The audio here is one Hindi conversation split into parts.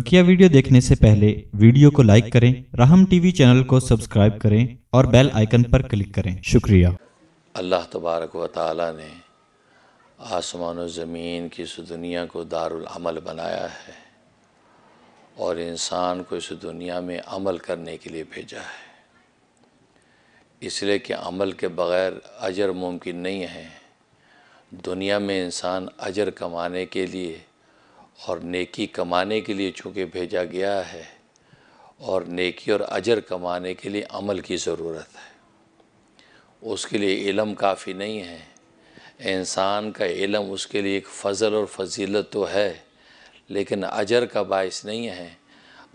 बकिया वीडियो देखने से पहले वीडियो को लाइक करें राहम टीवी चैनल को सब्सक्राइब करें और बेल आइकन पर क्लिक करें शुक्रिया अल्लाह तबारक व ने आसमान ज़मीन की इस दुनिया को अमल बनाया है और इंसान को इस दुनिया में अमल करने के लिए भेजा है इसलिए कि अमल के बग़ैर अजर मुमकिन नहीं है दुनिया में इंसान अजर कमाने के लिए और नेकी कमाने के लिए चूँकि भेजा गया है और नेकी और अजर कमाने के लिए अमल की ज़रूरत है उसके लिए इलम काफ़ी नहीं है इंसान का इलम उसके लिए एक फ़ज़ल और फजीलत तो है लेकिन अजर का बायस नहीं है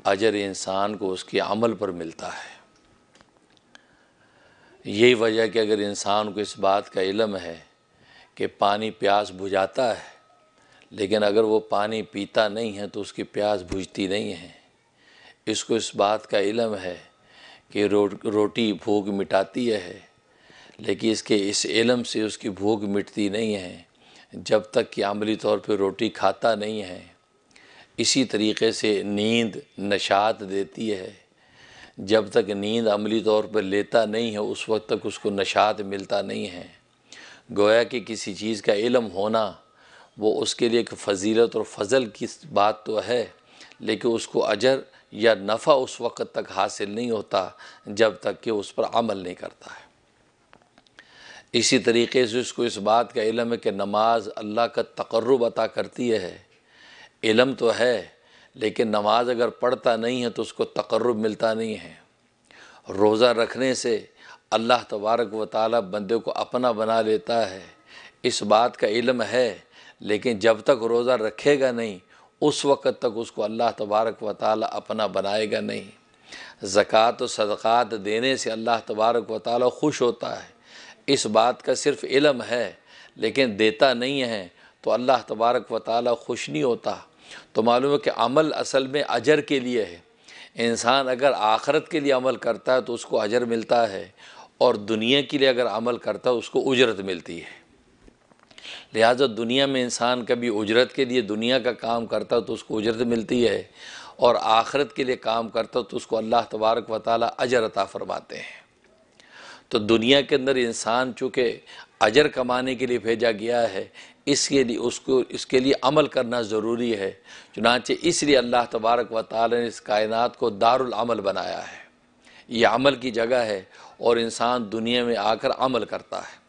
अजर इंसान को उसके अमल पर मिलता है यही वजह कि अगर इंसान को इस बात का इलम है कि पानी प्यास बुझाता है लेकिन अगर वो पानी पीता नहीं है तो उसकी प्यास बुझती नहीं है इसको इस बात का इलम है कि रो रोटी भूख मिटाती है लेकिन इसके इस इलम से उसकी भूख मिटती नहीं है जब तक कि आमली तौर पर रोटी खाता नहीं है इसी तरीके से नींद नशात देती है जब तक नींद अमली तौर पर लेता नहीं है उस वक्त तक उसको नशात मिलता नहीं है गोया कि किसी चीज़ का इलम होना वो उसके लिए एक फजीलत और फजल की बात तो है लेकिन उसको अजर या नफ़ा उस वक़्त तक हासिल नहीं होता जब तक कि उस पर अमल नहीं करता है इसी तरीके से उसको इस बात का इलम है कि नमाज अल्लाह का तकर्रब अता करती है इलम तो है लेकिन नमाज अगर पढ़ता नहीं है तो उसको तकर्रब मिलता नहीं है रोज़ा रखने से अल्लाह तबारक व ताली बंदे को अपना बना लेता है इस बात का इलम है लेकिन जब तक रोज़ा रखेगा नहीं उस वक़्त तक उसको अल्लाह तबारक व ताली अपना बनाएगा नहीं ज़क़़त और सदक़ात देने से अल्लाह तबारक व ताली खुश होता है इस बात का सिर्फ़ इलम है लेकिन देता नहीं है तो अल्लाह तबारक व ताली खुश नहीं होता तो मालूम है कि अमल असल में अजर के लिए है इंसान अगर आखरत के लिए अमल करता है तो उसको अजर मिलता है और दुनिया के लिए अगर अमल करता है उसको उजरत मिलती है लिहाजा दुनिया में इंसान कभी उजरत के लिए दुनिया का काम करता तो उसको उजरत मिलती है और आखरत के लिए काम करता तो उसको अल्लाह तबारक व ताली अजर अता फरमाते हैं तो दुनिया के अंदर इंसान चूँकि अजर कमाने के लिए भेजा गया है इसके लिए उसको इसके लिए अमल करना ज़रूरी है चुनाचे इसलिए अल्लाह तबारक व ताली ने इस कायनात को दारुल अमल बनाया है ये अमल की जगह है और इंसान दुनिया में आकर अमल करता है